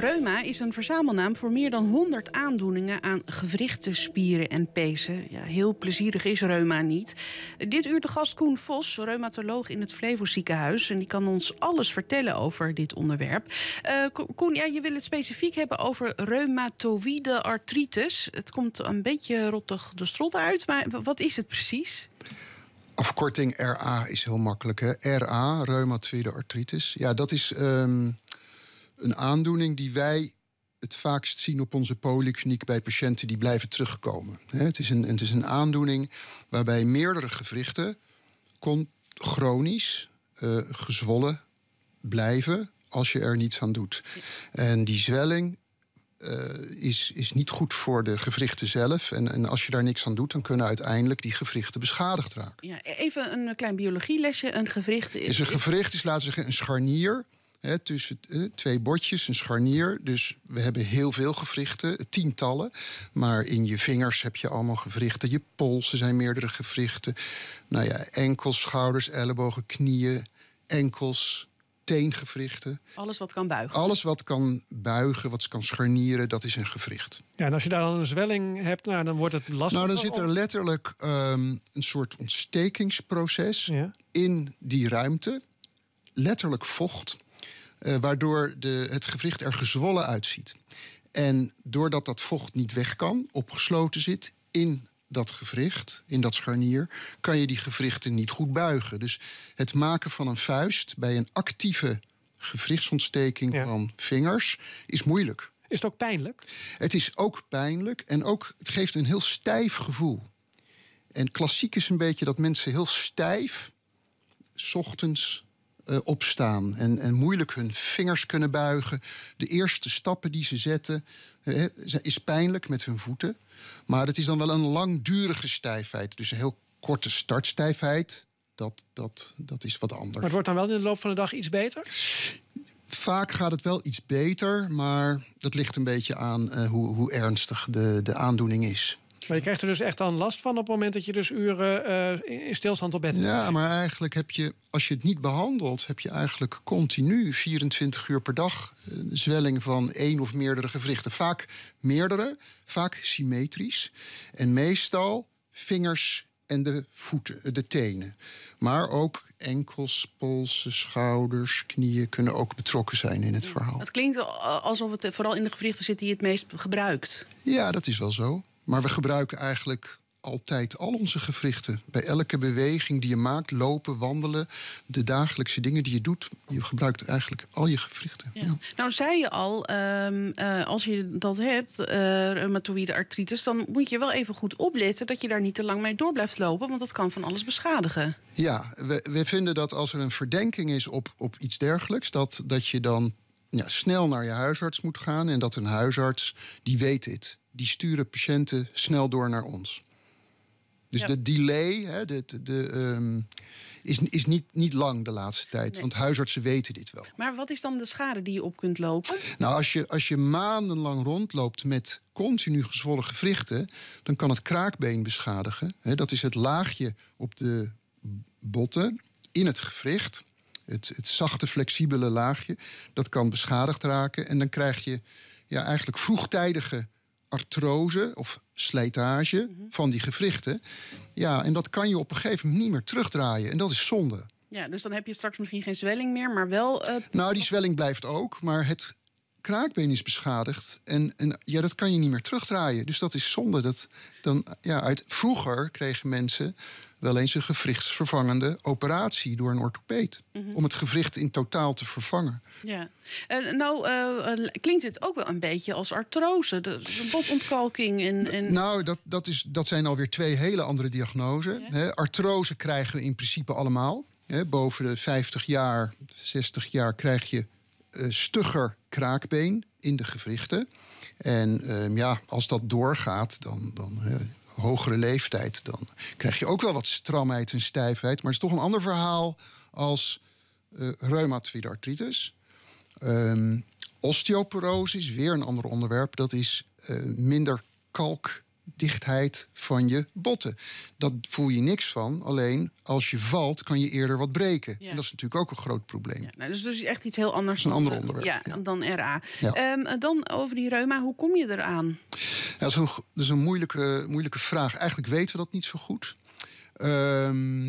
Reuma is een verzamelnaam voor meer dan 100 aandoeningen aan gewrichten, spieren en pezen. Ja, heel plezierig is reuma niet. Dit uur de gast Koen Vos, reumatoloog in het Flevo ziekenhuis. En die kan ons alles vertellen over dit onderwerp. Eh, Koen, ja, je wil het specifiek hebben over reumatoïde artritis. Het komt een beetje rottig de strot uit, maar wat is het precies? Afkorting RA is heel makkelijk. Hè? RA, reumatoïde artritis. Ja, dat is... Ehm, een aandoening die wij het vaakst zien op onze polykliniek bij patiënten die blijven terugkomen. Het is een, het is een aandoening waarbij meerdere gewrichten chronisch eh, gezwollen blijven als je er niets aan doet. En die zwelling eh, is, is niet goed voor de gewrichten zelf. En, en als je daar niks aan doet, dan kunnen uiteindelijk die gewrichten beschadigd raken. Ja, even een klein biologielesje. Een gewricht is. is een gewricht is, laten zeggen, een scharnier tussen eh, twee bordjes, een scharnier. Dus we hebben heel veel gewrichten, tientallen. Maar in je vingers heb je allemaal gewrichten. Je polsen zijn meerdere gewrichten. Nou ja, enkels, schouders, ellebogen, knieën, enkels, teengewrichten. Alles wat kan buigen. Alles wat kan buigen, wat kan scharnieren, dat is een gewricht. Ja, en als je daar dan een zwelling hebt, nou, dan wordt het lastig. Nou, dan zit er letterlijk ehm, een soort ontstekingsproces in die ruimte. Letterlijk vocht. Eh, waardoor de, het gewricht er gezwollen uitziet. En doordat dat vocht niet weg kan, opgesloten zit in dat gewricht, in dat scharnier, kan je die gewrichten niet goed buigen. Dus het maken van een vuist bij een actieve gewrichtsontsteking van vingers is moeilijk. Is het ook pijnlijk? Het is ook pijnlijk en ook het geeft een heel stijf gevoel. En klassiek is een beetje dat mensen heel stijf, s ochtends eh, opstaan en, en moeilijk hun vingers kunnen buigen. De eerste stappen die ze zetten eh, is pijnlijk met hun voeten. Maar het is dan wel een langdurige stijfheid. Dus een heel korte startstijfheid. Dat, dat, dat is wat anders. Maar het wordt dan wel in de loop van de dag iets beter? Vaak gaat het wel iets beter, maar dat ligt een beetje aan eh, hoe, hoe ernstig de, de aandoening is. Maar je krijgt er dus echt dan last van op het moment dat je dus uren eh, in stilstand op bed Ja, maar eigenlijk heb je, als je het niet behandelt, heb je eigenlijk continu 24 uur per dag eh, zwelling van één of meerdere gewrichten. Vaak meerdere, vaak symmetrisch. En meestal vingers en de voeten, de tenen. Maar ook enkels, polsen, schouders, knieën kunnen ook betrokken zijn in het verhaal. Het klinkt alsof het eh, vooral in de gewrichten zit die je het meest gebruikt. Ja, dat is wel zo. Maar we gebruiken eigenlijk altijd al onze gewrichten. Bij elke beweging die je maakt, lopen, wandelen, de dagelijkse dingen die je doet, je gebruikt eigenlijk al je gewrichten. Ja. Nou zei je al, ehm, eh, als je dat hebt, uh, eh, reumatoïde artritis, dan moet je wel even goed opletten dat je daar niet te lang mee door blijft lopen, want dat kan van alles beschadigen. Ja, we, we vinden dat als er een verdenking is op, op iets dergelijks, dat, dat je dan ja, snel naar je huisarts moet gaan en dat een huisarts die weet dit die sturen patiënten snel door naar ons. Dus de delay hè, de, de, ehm, is, is niet, niet lang de laatste tijd. Want huisartsen weten dit wel. Maar wat is dan de schade die je op kunt lopen? Nou, als je, als je maandenlang rondloopt met continu gezwollen gewrichten... dan kan het kraakbeen beschadigen. Hè, dat is het laagje op de botten in het gewricht. Het, het zachte, flexibele laagje. Dat kan beschadigd raken. En dan krijg je ja, eigenlijk vroegtijdige artrose of slijtage mhm. van die gewrichten. Ja, en dat kan je op een gegeven moment niet meer terugdraaien. En dat is zonde. Ja, dus dan heb je straks misschien geen zwelling meer, maar wel. Eh, nou, die zwelling blijft ook, maar het kraakbeen is beschadigd. En, en ja, dat kan je niet meer terugdraaien. Dus dat is zonde. Dat dan, ja, uit, vroeger kregen mensen wel eens een gewrichtsvervangende operatie door een orthopeet. Mhm. Om het gewricht in totaal te vervangen. Ja, en nou eh, eh, klinkt dit ook wel een beetje als artrose, de, botontkalking. En, en... Nou, dat, dat, is, dat zijn alweer twee hele andere diagnoses. Ja. artrose krijgen we in principe allemaal. boven de 50 jaar, 60 jaar krijg je eh, stugger kraakbeen in de gewrichten. En ehm, ja, als dat doorgaat, dan, dan uh, hogere leeftijd, dan krijg je ook wel wat stramheid en stijfheid. Maar het is toch een ander verhaal als uh, reumatoïde artritis. Ehm, osteoporose is weer een ander onderwerp. Dat is eh, minder kalk dichtheid van je botten. Dat voel je niks van. Alleen als je valt, kan je eerder wat breken. En dat is natuurlijk ook een groot probleem. Ja, nou, dus dus echt iets heel anders. Een dan, ander onderwerp. Ja, dan RA. Ehm, eh, dan over die reuma, hoe kom je eraan? dat is een, dat is een moeilijke, moeilijke vraag. Eigenlijk weten we dat niet zo goed. Ehm,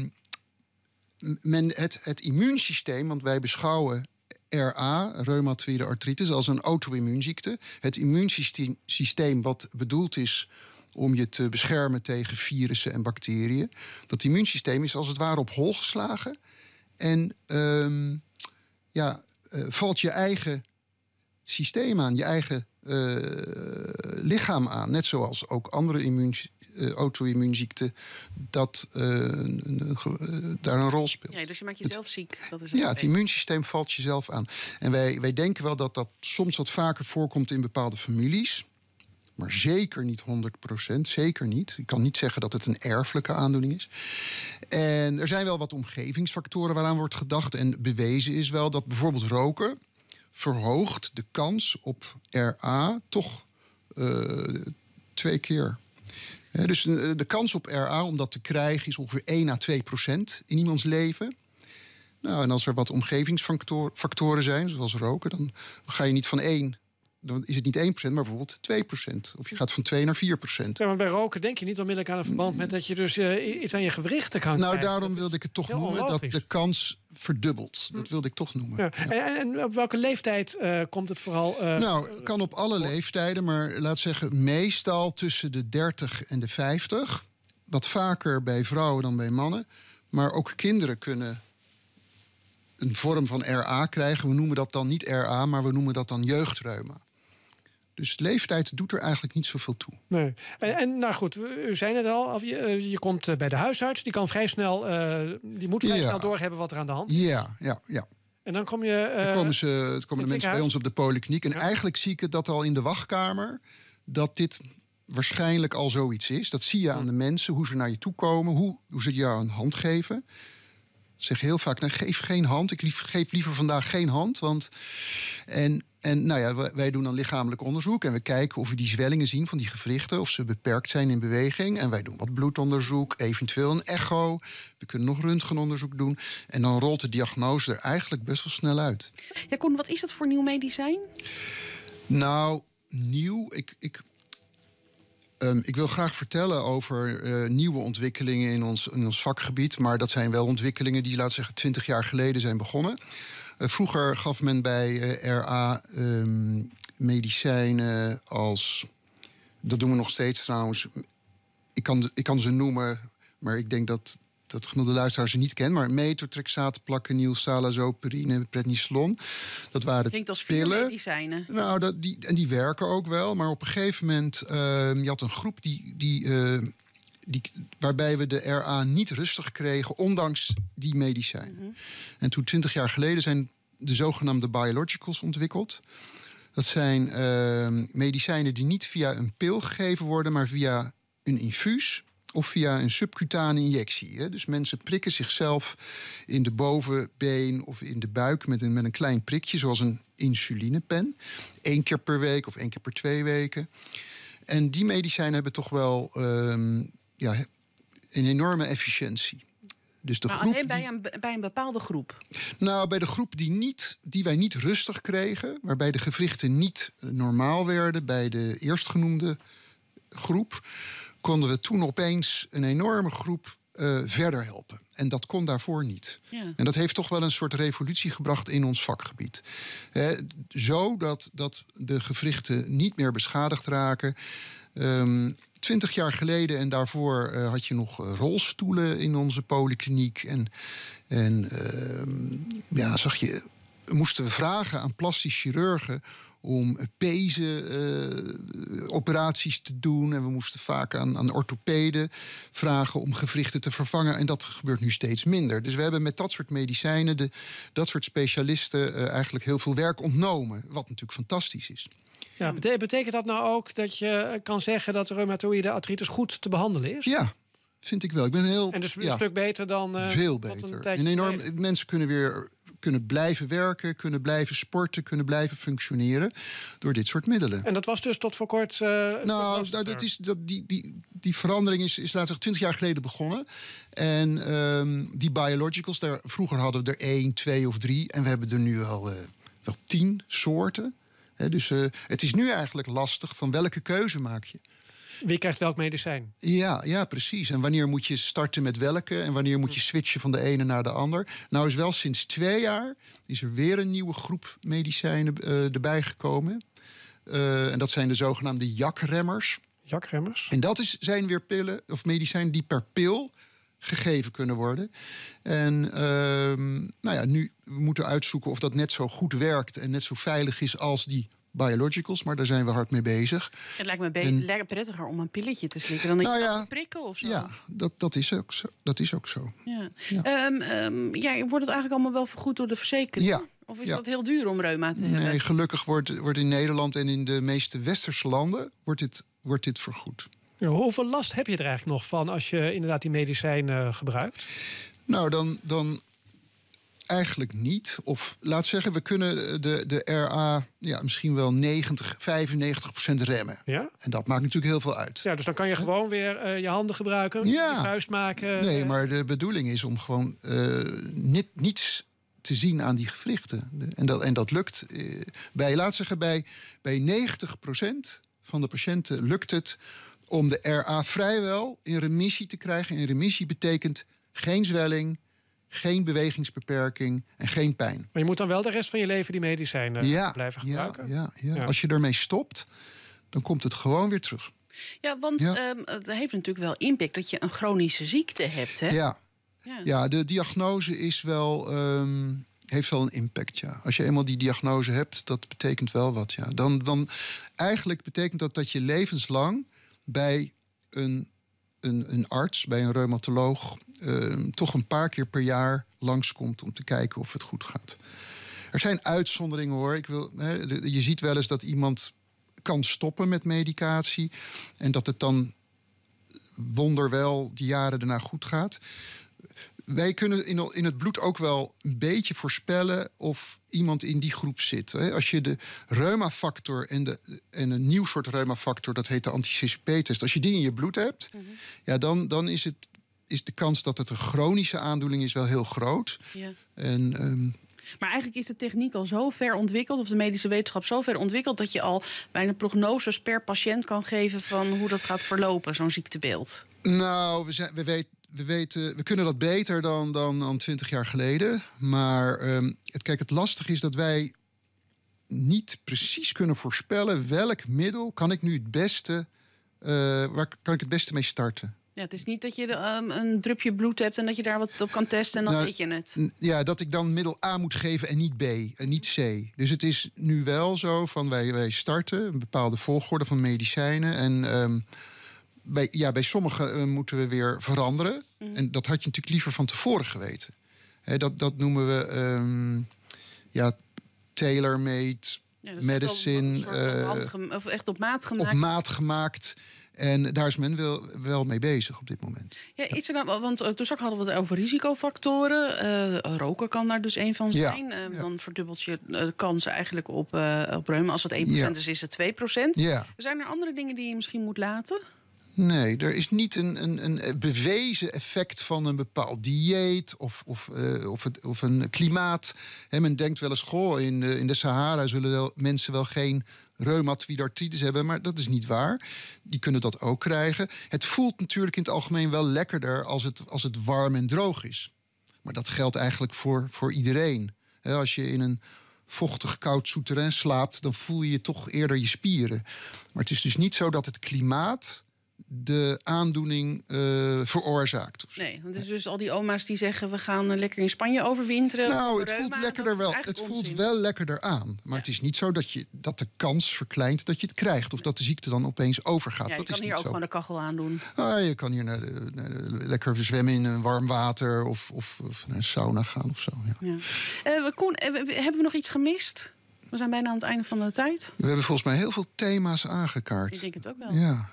men, het, het immuunsysteem, want wij beschouwen RA, reumatoïde artritis, als een auto-immuunziekte. Het immuunsysteem wat bedoeld is om je te beschermen tegen virussen en bacteriën. Dat immuunsysteem is als het ware op hol geslagen. En ehm, ja, eh, valt je eigen systeem aan, je eigen eh, lichaam aan. Net zoals ook andere eh, auto-immuunziekten, dat daar een rol speelt. Ja, dus je maakt jezelf ziek. Dat is het ja, het immuunsysteem valt jezelf aan. En wij, wij denken wel dat dat soms wat vaker voorkomt in bepaalde families maar zeker niet 100%. Zeker niet. Ik kan niet zeggen dat het een erfelijke aandoening is. En er zijn wel wat omgevingsfactoren waaraan wordt gedacht. En bewezen is wel dat bijvoorbeeld roken verhoogt de kans op RA toch eh, twee keer. dus eh, de kans op RA om dat te krijgen is ongeveer 1 à 2 procent in iemands leven. Nou, en als er wat omgevingsfactoren zijn, zoals roken, dan ga je niet van 1 dan is het niet 1%, maar bijvoorbeeld 2%. Of je gaat van 2 naar 4%. Ja, maar bij roken denk je niet onmiddellijk aan een verband met dat je dus eh, iets aan je gewrichten kan Nou, daarom wilde ik het toch noemen dat de kans verdubbelt. Dat hm. wilde ik toch noemen. Ja. En, op welke leeftijd eh, komt het vooral? Eh, nou, kan op alle leeftijden, maar laat zeggen meestal tussen de 30 en de 50. Wat vaker bij vrouwen dan bij mannen. Maar ook kinderen kunnen een vorm van RA krijgen. We noemen dat dan niet RA, maar we noemen dat dan jeugdreuma. Dus leeftijd doet er eigenlijk niet zoveel toe. Nee. En, en nou goed, we zijn het al, je, eh, je komt eh, bij de huisarts. Die kan vrij snel, eh, die moet vrij snel doorhebben wat er aan de hand is. Ja, ja, ja. En dan kom je... dan komen, ze, dan komen de mensen bij ons op de polykliniek. En eigenlijk zie ik het dat al in de wachtkamer. Dat dit waarschijnlijk al zoiets is. Dat zie je aan hmm. de mensen, hoe ze naar je toe komen. Hoe, hoe ze jou een hand geven zeg heel vaak, nou, geef geen hand. Ik lief, geef liever vandaag geen hand. Want... En, en nou ja, wij doen dan lichamelijk onderzoek. En we kijken of we die zwellingen zien van die gewrichten. Of ze beperkt zijn in beweging. En wij doen wat bloedonderzoek, eventueel een echo. We kunnen nog röntgenonderzoek doen. En dan rolt de diagnose er eigenlijk best wel snel uit. Ja, Koen, wat is dat voor nieuw medicijn? Nou, nieuw. Ik, ik Ehm, ik wil graag vertellen over eh, nieuwe ontwikkelingen in ons, in ons vakgebied. Maar dat zijn wel ontwikkelingen die, laten zeggen, twintig jaar geleden zijn begonnen. Eh, vroeger gaf men bij eh, RA ehm, medicijnen als. Dat doen we nog steeds trouwens. Ik kan, ik kan ze noemen, maar ik denk dat dat genoemde luisteraars luisteraar ze niet kent. Maar metotrexaat, plakkenil, salazoperine, prednisolon. Dat waren Klinkt als pillen. medicijnen. Nou, dat, die, en die werken ook wel. Maar op een gegeven moment, ehm, je had een groep die... die ehm, die, waarbij we de RA niet rustig kregen, ondanks die medicijnen. Mhm. En toen, twintig jaar geleden, zijn de zogenaamde biologicals ontwikkeld. Dat zijn ehm, medicijnen die niet via een pil gegeven worden, maar via een infuus of via een subcutane injectie. Hè. Dus mensen prikken zichzelf in de bovenbeen of in de buik met een, met een klein prikje, zoals een insulinepen. Eén keer per week of één keer per twee weken. En die medicijnen hebben toch wel ehm, ja, een enorme efficiëntie. Dus de maar alleen bij, een, bij een bepaalde groep? Nou, bij de groep die, niet, die wij niet rustig kregen, waarbij de gewrichten niet normaal werden bij de eerstgenoemde groep, konden we toen opeens een enorme groep eh, verder helpen. En dat kon daarvoor niet. Ja. En dat heeft toch wel een soort revolutie gebracht in ons vakgebied. Hè, zo dat, dat de gewrichten niet meer beschadigd raken. Ehm, twintig jaar geleden en daarvoor eh, had je nog eh, rolstoelen in onze polykliniek. En, en ehm, ja, zag je, moesten we vragen aan plastisch chirurgen om pezenoperaties eh, operaties te doen. En we moesten vaak aan, aan orthopeden vragen om gewrichten te vervangen. En dat gebeurt nu steeds minder. Dus we hebben met dat soort medicijnen, de, dat soort specialisten, eh, eigenlijk heel veel werk ontnomen. Wat natuurlijk fantastisch is. Ja, betekent dat nou ook dat je eh, kan zeggen dat reumatoïde artritis goed te behandelen is? Ja, vind ik wel. Ik ben heel. En dus een stuk beter dan. veel beter. Een enorm, mensen kunnen weer kunnen blijven werken, kunnen blijven sporten, kunnen blijven functioneren door dit soort middelen. En dat was dus tot voor kort. Eh, nou, dat is, dat, die, die, die verandering is, is laten we 20 jaar geleden begonnen. En ehm, die biologicals, daar, vroeger hadden we er één, twee of drie. En we hebben er nu al eh, wel tien soorten. dus eh, het is nu eigenlijk lastig van welke keuze maak je. Wie krijgt welk medicijn? Ja, ja, precies. En wanneer moet je starten met welke? En wanneer moet je hm. switchen van de ene naar de ander? Nou is wel sinds twee jaar is er weer een nieuwe groep medicijnen eh, erbij gekomen. Eh, en dat zijn de zogenaamde jakremmers. Jakremmers? En dat is, zijn weer pillen of medicijnen die per pil gegeven kunnen worden. En ehm, nou ja, nu moeten we uitzoeken of dat net zo goed werkt en net zo veilig is als die biologicals, maar daar zijn we hard mee bezig. Het lijkt me beter prettiger om een pilletje te slikken dan nou ja, prikken of zo. Ja, dat, dat, is, ook zo, dat is ook zo. Ja. ja ehm, ehm, wordt het eigenlijk allemaal wel vergoed door de verzekering? Ja. Of is dat heel duur om reuma te hebben? Nee, gelukkig wordt, wordt in Nederland en in de meeste westerse landen wordt dit, wordt dit vergoed. hoeveel last heb je er eigenlijk nog van als je inderdaad die medicijnen gebruikt? Nou, dan, dan eigenlijk niet. Of laat zeggen, we kunnen eh, de, de RA ja, misschien wel 90, 95 procent remmen. Ja? En dat maakt natuurlijk heel veel uit. Ja, dus dan kan je gewoon weer eh, je handen gebruiken, ja. je vuist maken. Nee, eh. maar de bedoeling is om gewoon niet, niets te zien aan die gewrichten. En dat, en dat lukt bij, laat zeggen, bij, bij 90 procent van de patiënten lukt het om de RA vrijwel in remissie te krijgen. En remissie betekent geen zwelling, geen bewegingsbeperking en geen pijn. Maar je moet dan wel de rest van je leven die medicijnen blijven gebruiken? Ja, ja, ja, als je ermee stopt, dan komt het gewoon weer terug. Ja, want ja. Ehm, het heeft natuurlijk wel impact dat je een chronische ziekte hebt. Hè? Ja. Ja. de diagnose is wel, ehm, heeft wel een impact. Ja. Als je eenmaal die diagnose hebt, dat betekent wel wat. Ja. Dan, dan, eigenlijk betekent dat dat je levenslang bij een een, een arts bij een reumatoloog ehm, toch een paar keer per jaar langskomt om te kijken of het goed gaat. Er zijn uitzonderingen hoor. Ik wil, je ziet wel eens dat iemand kan stoppen met medicatie en dat het dan wonderwel de jaren daarna goed gaat wij kunnen in, in het bloed ook wel een beetje voorspellen of iemand in die groep zit. Als je de reumafactor en, de, en een nieuw soort reumafactor, dat heet de anticicipetes, als je die in je bloed hebt, mhm. ja, dan, dan is, het, is de kans dat het een chronische aandoening is wel heel groot. En, ehm, maar eigenlijk is de techniek al zo ver ontwikkeld, of de medische wetenschap zo ver ontwikkeld, dat je al bijna prognoses per patiënt kan geven van hoe dat gaat verlopen, zo'n ziektebeeld. Nou, we, zijn, we weten we, weten, we kunnen dat beter dan, dan, 20 jaar geleden. Maar ehm, het, kijk, het lastige is dat wij niet precies kunnen voorspellen welk middel kan ik nu het beste, uh, waar kan ik het beste mee starten. Ja, het is niet dat je ehm, een drupje bloed hebt en dat je daar wat op kan testen en dan nou, weet je het. Ja, dat ik dan middel A moet geven en niet B en niet C. Dus het is nu wel zo van wij, wij starten een bepaalde volgorde van medicijnen en ehm, bij, ja, bij sommigen eh, moeten we weer veranderen. Mhm. En dat had je natuurlijk liever van tevoren geweten. dat, dat noemen we um, ja, tailor-made medicine. Eh, of echt op maat gemaakt. Op maat gemaakt. En daar is men wel, wel mee bezig op dit moment. Ja, iets ja. Dan, want eh, toen straks hadden we het over risicofactoren. roken kan daar dus een van zijn. Dan verdubbelt je de kans eigenlijk op, op reuma. Als het 1% is, is het 2%. Ja. Zijn er andere dingen die je misschien moet laten? Nee, er is niet een, een, een eh, bewezen effect van een bepaald dieet of, of, eh, of, het, of een klimaat. men denkt wel eens, goh, in de, eh, in de Sahara zullen wel, mensen wel geen reumatoïde artritis hebben, maar dat is niet waar. Die kunnen dat ook krijgen. Het voelt natuurlijk in het algemeen wel lekkerder als het, als het warm en droog is. Maar dat geldt eigenlijk voor, voor iedereen. als je in een vochtig koud souterrain slaapt, dan voel je toch eerder je spieren. Maar het is dus niet zo dat het klimaat de aandoening eh, veroorzaakt. Nee, want het is dus al die oma's die zeggen... we gaan eh, lekker in Spanje overwinteren. Nou, het voelt, lekkerder wel, het voelt wel lekkerder aan. Maar het is niet zo dat, je, dat de kans verkleint dat je het krijgt... of dat de ziekte dan opeens overgaat. Ja, je kan hier ook gewoon de kachel aandoen. Ah, je kan hier naar lekker zwemmen in een warm water... of, of, naar een sauna gaan of zo. Ja. ja. Eh, Koen, hebben we nog iets gemist? We zijn bijna aan het einde van de tijd. We hebben volgens mij heel veel thema's aangekaart. Ik denk het ook wel. Ja,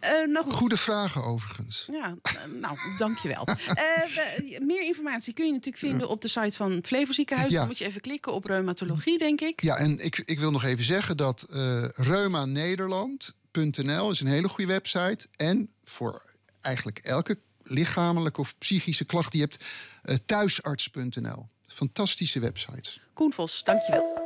eh, Goede vragen overigens. Ja, uh, nou, dankjewel. uh, meer informatie kun je natuurlijk vinden op de site van het Ziekenhuis. Dan moet je even klikken op reumatologie, denk ik. Ja, en ik, ik wil nog even zeggen dat Reuma Nederland.nl is een hele goede website. En voor eigenlijk elke lichamelijke of psychische klacht die je hebt, thuisarts.nl. Fantastische websites. Koen Vos, dankjewel.